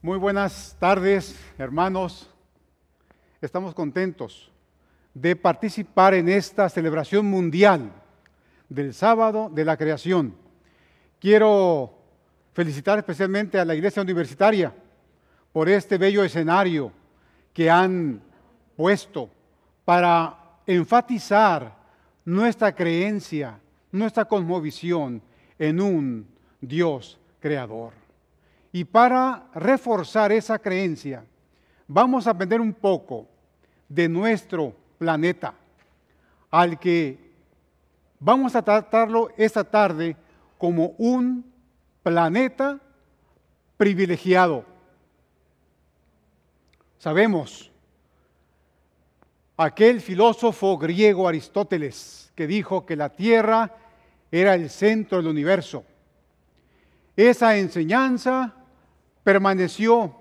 Muy buenas tardes, hermanos. Estamos contentos de participar en esta celebración mundial del sábado de la creación. Quiero felicitar especialmente a la Iglesia Universitaria por este bello escenario que han puesto para enfatizar nuestra creencia, nuestra cosmovisión en un Dios creador. Y para reforzar esa creencia, vamos a aprender un poco de nuestro planeta, al que vamos a tratarlo esta tarde como un planeta privilegiado. Sabemos, aquel filósofo griego Aristóteles que dijo que la Tierra era el centro del universo. Esa enseñanza permaneció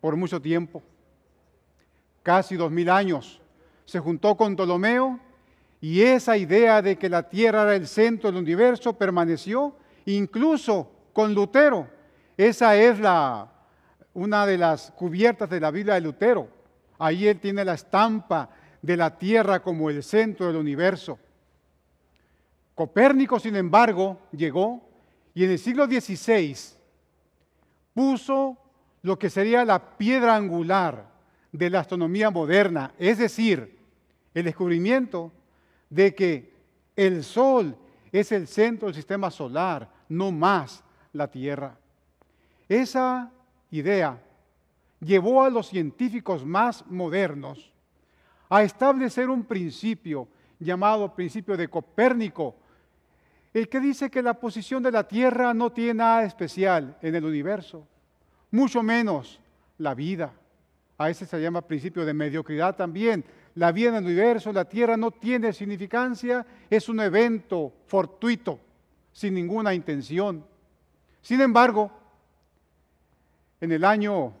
por mucho tiempo, casi dos mil años. Se juntó con Ptolomeo y esa idea de que la Tierra era el centro del universo permaneció incluso con Lutero. Esa es la, una de las cubiertas de la Biblia de Lutero. Ahí él tiene la estampa de la Tierra como el centro del universo. Copérnico, sin embargo, llegó y en el siglo XVI puso lo que sería la piedra angular de la astronomía moderna, es decir, el descubrimiento de que el Sol es el centro del sistema solar, no más la Tierra. Esa idea llevó a los científicos más modernos a establecer un principio llamado principio de Copérnico el que dice que la posición de la Tierra no tiene nada especial en el universo, mucho menos la vida. A ese se llama principio de mediocridad también. La vida en el universo, la Tierra no tiene significancia, es un evento fortuito, sin ninguna intención. Sin embargo, en el año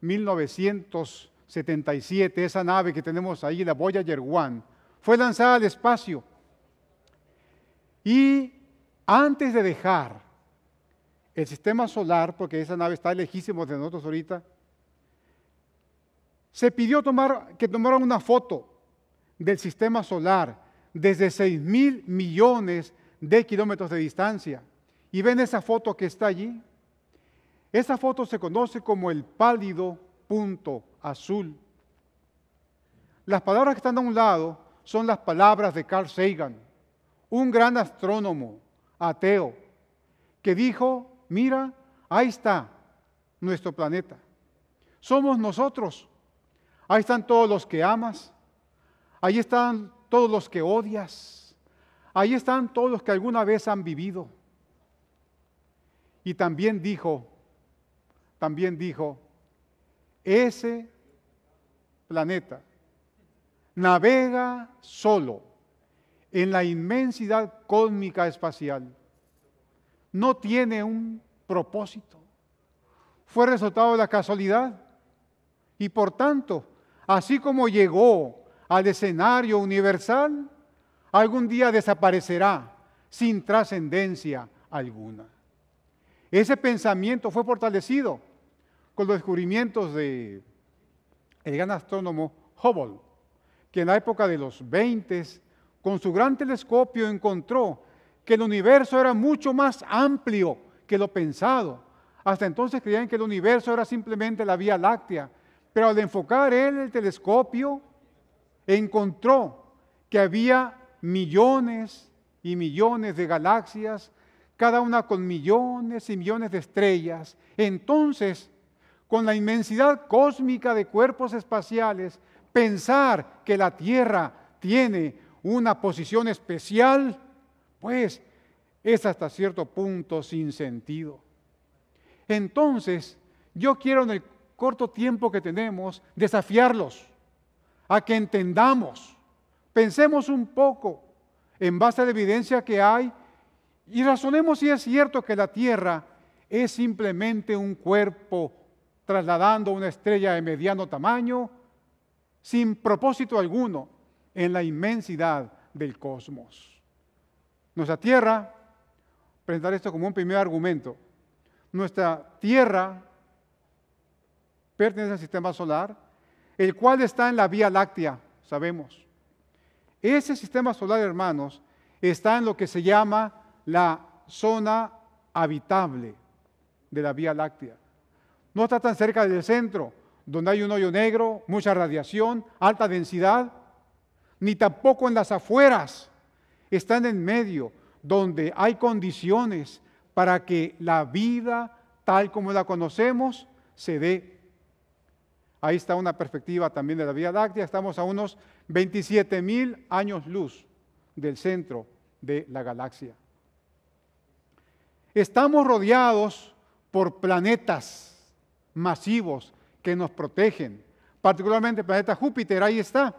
1977, esa nave que tenemos ahí, la Voyager 1, fue lanzada al espacio y antes de dejar el sistema solar, porque esa nave está lejísima de nosotros ahorita, se pidió que tomaran una foto del sistema solar desde 6 mil millones de kilómetros de distancia. Y ven esa foto que está allí. Esa foto se conoce como el pálido punto azul. Las palabras que están a un lado son las palabras de Carl Sagan un gran astrónomo ateo, que dijo, mira, ahí está nuestro planeta. Somos nosotros. Ahí están todos los que amas. Ahí están todos los que odias. Ahí están todos los que alguna vez han vivido. Y también dijo, también dijo, ese planeta navega solo en la inmensidad cósmica espacial. No tiene un propósito. Fue resultado de la casualidad. Y por tanto, así como llegó al escenario universal, algún día desaparecerá sin trascendencia alguna. Ese pensamiento fue fortalecido con los descubrimientos del gran astrónomo Hubble, que en la época de los 20 con su gran telescopio encontró que el universo era mucho más amplio que lo pensado. Hasta entonces creían que el universo era simplemente la Vía Láctea, pero al enfocar él el telescopio, encontró que había millones y millones de galaxias, cada una con millones y millones de estrellas. Entonces, con la inmensidad cósmica de cuerpos espaciales, pensar que la Tierra tiene una posición especial, pues es hasta cierto punto sin sentido. Entonces, yo quiero en el corto tiempo que tenemos desafiarlos a que entendamos, pensemos un poco en base a la evidencia que hay y razonemos si es cierto que la Tierra es simplemente un cuerpo trasladando una estrella de mediano tamaño sin propósito alguno en la inmensidad del cosmos. Nuestra tierra, presentar esto como un primer argumento, nuestra tierra pertenece al sistema solar, el cual está en la Vía Láctea, sabemos. Ese sistema solar, hermanos, está en lo que se llama la zona habitable de la Vía Láctea. No está tan cerca del centro, donde hay un hoyo negro, mucha radiación, alta densidad, ni tampoco en las afueras. Están en medio, donde hay condiciones para que la vida tal como la conocemos se dé. Ahí está una perspectiva también de la Vía Láctea. Estamos a unos 27 mil años luz del centro de la galaxia. Estamos rodeados por planetas masivos que nos protegen, particularmente el planeta Júpiter, ahí está.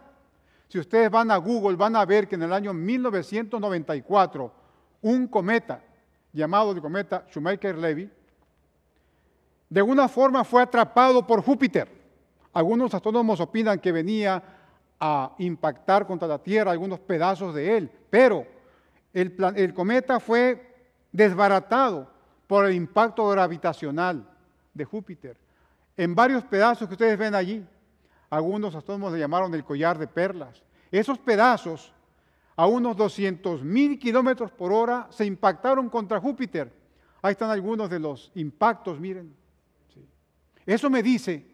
Si ustedes van a Google, van a ver que en el año 1994, un cometa, llamado el cometa schumacher levy de alguna forma fue atrapado por Júpiter. Algunos astrónomos opinan que venía a impactar contra la Tierra algunos pedazos de él, pero el, el cometa fue desbaratado por el impacto gravitacional de Júpiter. En varios pedazos que ustedes ven allí, algunos astrónomos le llamaron el collar de perlas. Esos pedazos, a unos 200 mil kilómetros por hora, se impactaron contra Júpiter. Ahí están algunos de los impactos, miren. Eso me dice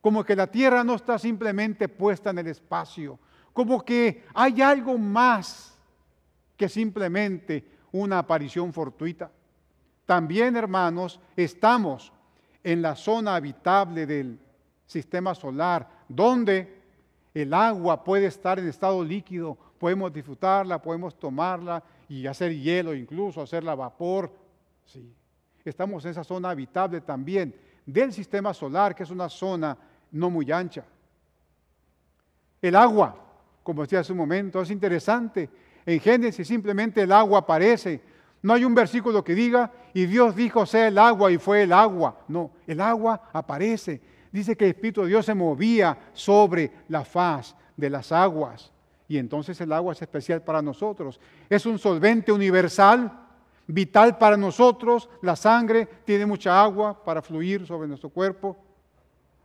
como que la Tierra no está simplemente puesta en el espacio, como que hay algo más que simplemente una aparición fortuita. También, hermanos, estamos en la zona habitable del sistema solar, donde el agua puede estar en estado líquido, podemos disfrutarla, podemos tomarla y hacer hielo incluso, hacerla vapor. Sí. Estamos en esa zona habitable también del sistema solar, que es una zona no muy ancha. El agua, como decía hace un momento, es interesante. En Génesis simplemente el agua aparece. No hay un versículo que diga, y Dios dijo sea el agua y fue el agua. No, el agua aparece dice que el Espíritu de Dios se movía sobre la faz de las aguas. Y entonces el agua es especial para nosotros. Es un solvente universal, vital para nosotros. La sangre tiene mucha agua para fluir sobre nuestro cuerpo.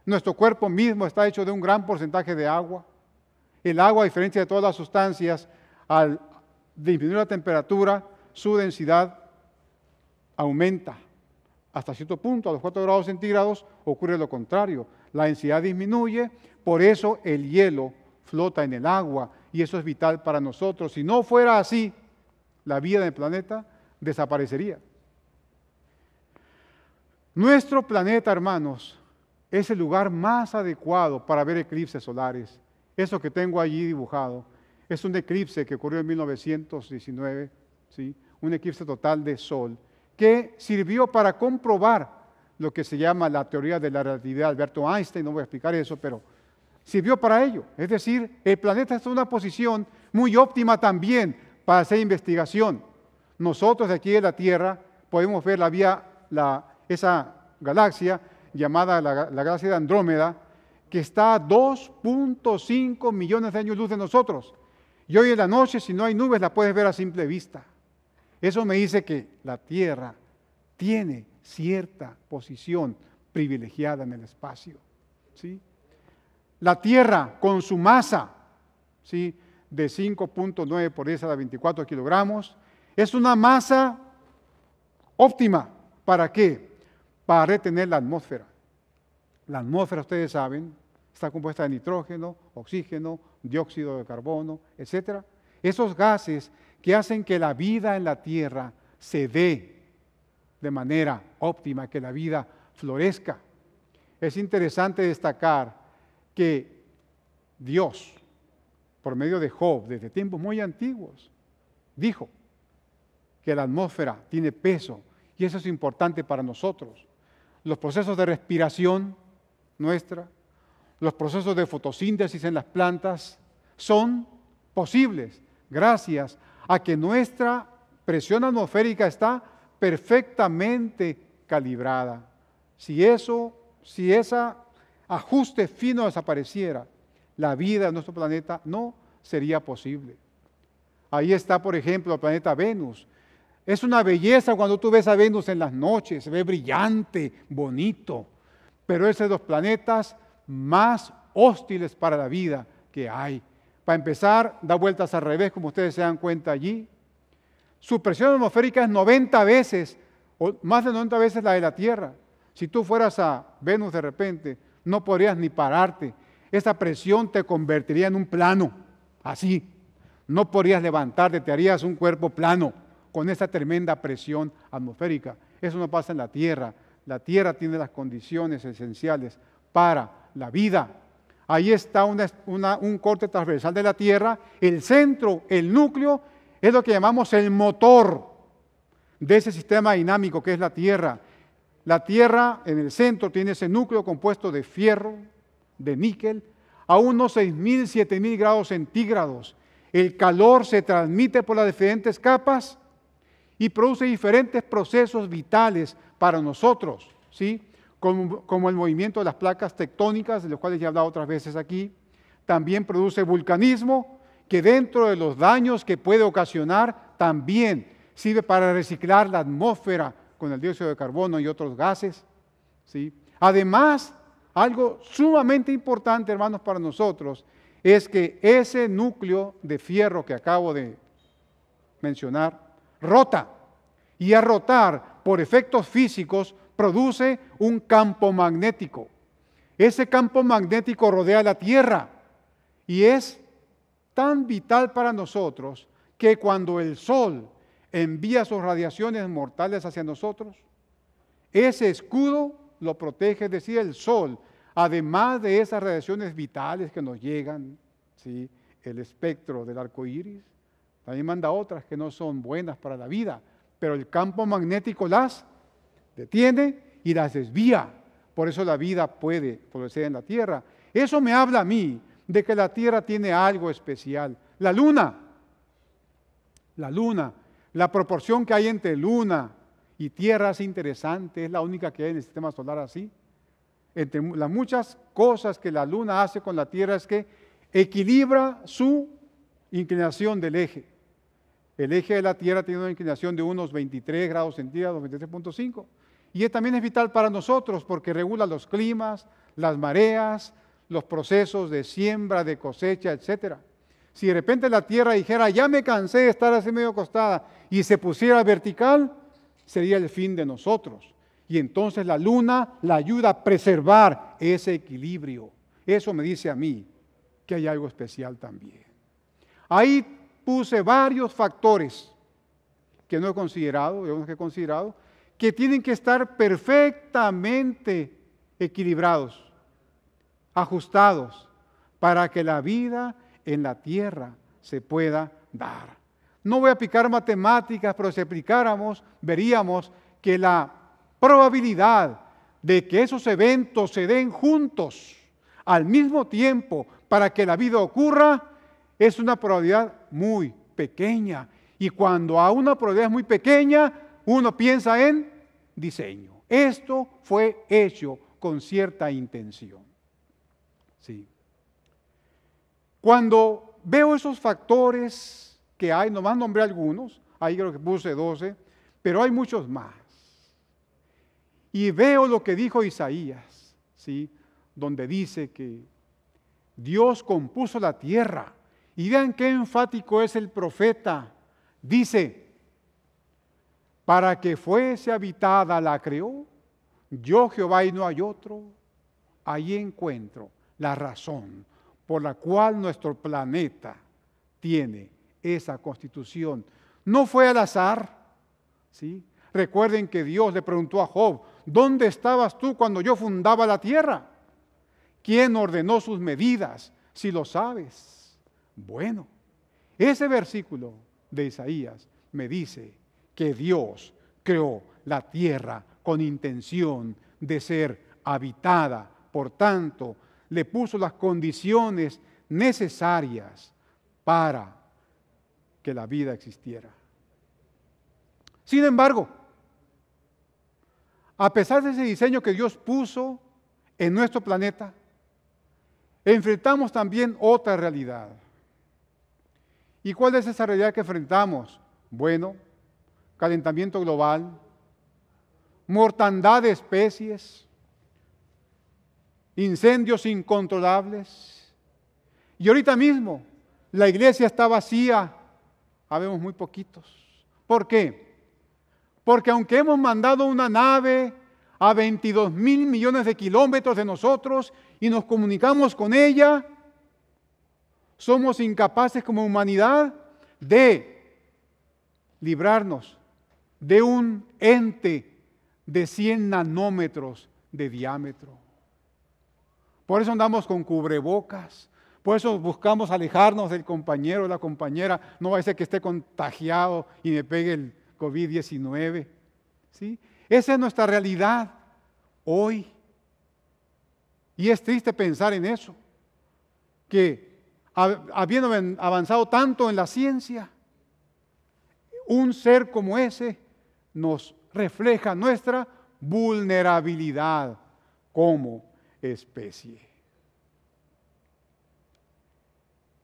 Nuestro cuerpo mismo está hecho de un gran porcentaje de agua. El agua, a diferencia de todas las sustancias, al disminuir la temperatura, su densidad aumenta hasta cierto punto, a los 4 grados centígrados, ocurre lo contrario. La densidad disminuye, por eso el hielo flota en el agua y eso es vital para nosotros. Si no fuera así, la vida del planeta desaparecería. Nuestro planeta, hermanos, es el lugar más adecuado para ver eclipses solares. Eso que tengo allí dibujado es un eclipse que ocurrió en 1919, un eclipse total de sol que sirvió para comprobar lo que se llama la teoría de la relatividad de Alberto Einstein, no voy a explicar eso, pero sirvió para ello. Es decir, el planeta está en una posición muy óptima también para hacer investigación. Nosotros de aquí en la Tierra podemos ver la vía, la, esa galaxia llamada la, la galaxia de Andrómeda, que está a 2.5 millones de años luz de nosotros. Y hoy en la noche, si no hay nubes, la puedes ver a simple vista. Eso me dice que la Tierra tiene cierta posición privilegiada en el espacio. La Tierra con su masa ¿sí? de 5.9 por 10 a 24 kilogramos es una masa óptima. ¿Para qué? Para retener la atmósfera. La atmósfera, ustedes saben, está compuesta de nitrógeno, oxígeno, dióxido de carbono, etc. Esos gases que hacen que la vida en la tierra se dé de manera óptima, que la vida florezca. Es interesante destacar que Dios, por medio de Job, desde tiempos muy antiguos, dijo que la atmósfera tiene peso y eso es importante para nosotros. Los procesos de respiración nuestra, los procesos de fotosíntesis en las plantas son posibles gracias a que nuestra presión atmosférica está perfectamente calibrada. Si eso, si ese ajuste fino desapareciera, la vida en nuestro planeta no sería posible. Ahí está, por ejemplo, el planeta Venus. Es una belleza cuando tú ves a Venus en las noches, se ve brillante, bonito, pero es de los planetas más hostiles para la vida que hay para empezar, da vueltas al revés, como ustedes se dan cuenta allí. Su presión atmosférica es 90 veces, o más de 90 veces la de la Tierra. Si tú fueras a Venus de repente, no podrías ni pararte. Esa presión te convertiría en un plano, así. No podrías levantarte, te harías un cuerpo plano con esa tremenda presión atmosférica. Eso no pasa en la Tierra. La Tierra tiene las condiciones esenciales para la vida Ahí está un corte transversal de la Tierra. El centro, el núcleo, es lo que llamamos el motor de ese sistema dinámico que es la Tierra. La Tierra en el centro tiene ese núcleo compuesto de fierro, de níquel, a unos 6.000, 7.000 grados centígrados. El calor se transmite por las diferentes capas y produce diferentes procesos vitales para nosotros, ¿sí? como, el movimiento de las placas tectónicas, de los cuales ya he hablado otras veces aquí. También produce vulcanismo, que dentro de los daños que puede ocasionar, también sirve para reciclar la atmósfera con el dióxido de carbono y otros gases. ¿sí? Además, algo sumamente importante, hermanos, para nosotros, es que ese núcleo de fierro que acabo de mencionar, rota. Y a rotar, por efectos físicos, produce un campo magnético. Ese campo magnético rodea la Tierra y es tan vital para nosotros que cuando el Sol envía sus radiaciones mortales hacia nosotros, ese escudo lo protege, es decir, el Sol, además de esas radiaciones vitales que nos llegan, ¿sí? el espectro del arco iris, también manda otras que no son buenas para la vida, pero el campo magnético las detiene y las desvía. Por eso la vida puede florecer en la tierra. Eso me habla a mí de que la tierra tiene algo especial. La luna, la luna, la proporción que hay entre luna y tierra es interesante, es la única que hay en el sistema solar así. Entre las muchas cosas que la luna hace con la tierra es que equilibra su inclinación del eje. El eje de la Tierra tiene una inclinación de unos 23 grados centígrados, 23.5. Y también es vital para nosotros porque regula los climas, las mareas, los procesos de siembra, de cosecha, etc. Si de repente la tierra dijera, ya me cansé de estar así medio costada y se pusiera vertical, sería el fin de nosotros. Y entonces la luna la ayuda a preservar ese equilibrio. Eso me dice a mí que hay algo especial también. Ahí puse varios factores que no he considerado, que he considerado, que tienen que estar perfectamente equilibrados, ajustados, para que la vida en la tierra se pueda dar. No voy a aplicar matemáticas, pero si aplicáramos, veríamos que la probabilidad de que esos eventos se den juntos al mismo tiempo para que la vida ocurra es una probabilidad muy pequeña. Y cuando a una probabilidad es muy pequeña, uno piensa en diseño. Esto fue hecho con cierta intención. Sí. Cuando veo esos factores que hay, nomás nombré algunos, ahí creo que puse 12, pero hay muchos más. Y veo lo que dijo Isaías, ¿sí? donde dice que Dios compuso la tierra. Y vean qué enfático es el profeta. Dice, para que fuese habitada la creó. Yo Jehová y no hay otro. Ahí encuentro la razón por la cual nuestro planeta tiene esa constitución. No fue al azar, ¿sí? Recuerden que Dios le preguntó a Job, ¿dónde estabas tú cuando yo fundaba la tierra? ¿Quién ordenó sus medidas? Si lo sabes. Bueno, ese versículo de Isaías me dice que Dios creó la tierra con intención de ser habitada. Por tanto, le puso las condiciones necesarias para que la vida existiera. Sin embargo, a pesar de ese diseño que Dios puso en nuestro planeta, enfrentamos también otra realidad. ¿Y cuál es esa realidad que enfrentamos? Bueno, calentamiento global, mortandad de especies, incendios incontrolables. Y ahorita mismo la iglesia está vacía, habemos muy poquitos. ¿Por qué? Porque aunque hemos mandado una nave a 22 mil millones de kilómetros de nosotros y nos comunicamos con ella, somos incapaces como humanidad de librarnos de un ente de 100 nanómetros de diámetro. Por eso andamos con cubrebocas, por eso buscamos alejarnos del compañero o la compañera, no va a ser que esté contagiado y me pegue el COVID-19. ¿sí? Esa es nuestra realidad hoy. Y es triste pensar en eso, que habiendo avanzado tanto en la ciencia, un ser como ese nos refleja nuestra vulnerabilidad como especie.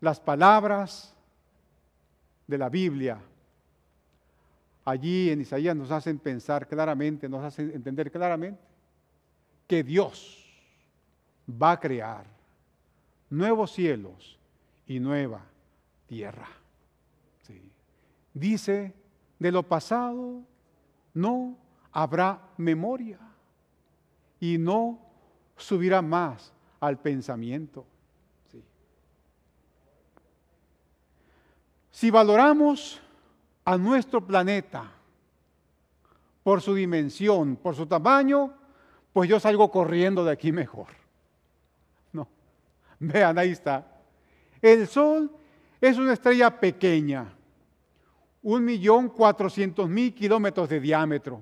Las palabras de la Biblia allí en Isaías nos hacen pensar claramente, nos hacen entender claramente que Dios va a crear nuevos cielos y nueva tierra. Dice, de lo pasado no habrá memoria y no subirá más al pensamiento. Si valoramos a nuestro planeta por su dimensión, por su tamaño, pues yo salgo corriendo de aquí mejor. No, vean, ahí está. El Sol es una estrella pequeña, 1.400.000 kilómetros de diámetro.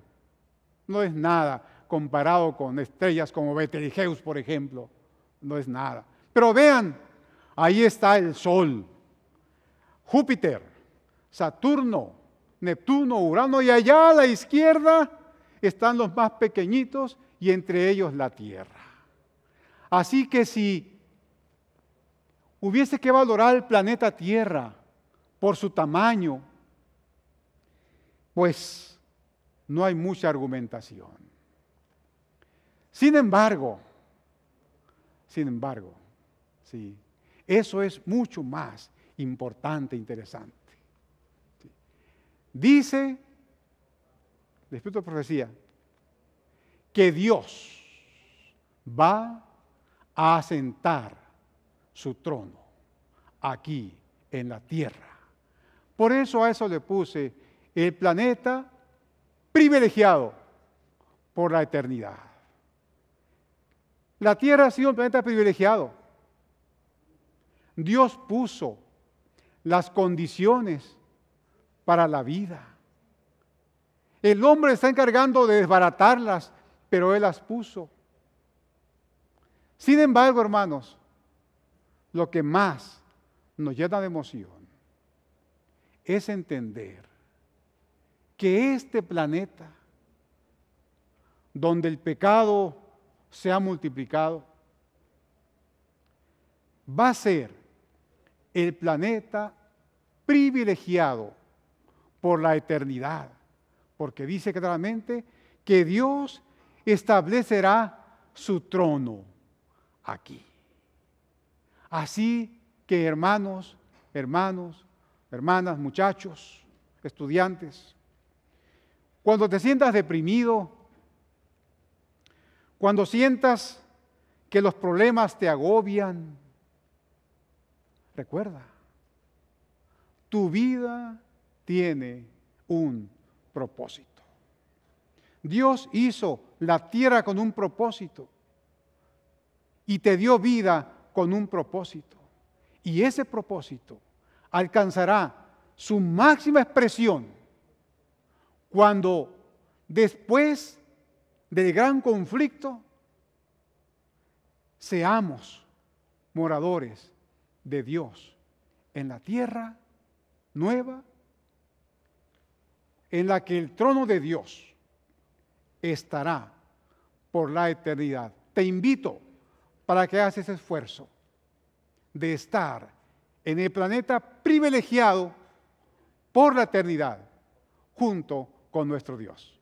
No es nada comparado con estrellas como Betelgeuse, por ejemplo. No es nada. Pero vean, ahí está el Sol, Júpiter, Saturno, Neptuno, Urano y allá a la izquierda están los más pequeñitos y entre ellos la Tierra. Así que si hubiese que valorar el planeta Tierra por su tamaño, pues no hay mucha argumentación. Sin embargo, sin embargo, sí, eso es mucho más importante, e interesante. Dice después de Profecía que Dios va a asentar su trono aquí en la tierra. Por eso a eso le puse el planeta privilegiado por la eternidad. La Tierra ha sido un planeta privilegiado. Dios puso las condiciones para la vida. El hombre está encargando de desbaratarlas, pero Él las puso. Sin embargo, hermanos, lo que más nos llena de emoción es entender que este planeta, donde el pecado se ha multiplicado, va a ser el planeta privilegiado por la eternidad, porque dice claramente que Dios establecerá su trono aquí. Así que hermanos, hermanos, hermanas, muchachos, estudiantes, cuando te sientas deprimido, cuando sientas que los problemas te agobian, recuerda, tu vida tiene un propósito. Dios hizo la tierra con un propósito y te dio vida con un propósito. Y ese propósito alcanzará su máxima expresión cuando después del gran conflicto, seamos moradores de Dios en la tierra nueva, en la que el trono de Dios estará por la eternidad. Te invito para que hagas ese esfuerzo de estar en el planeta privilegiado por la eternidad, junto con nuestro Dios.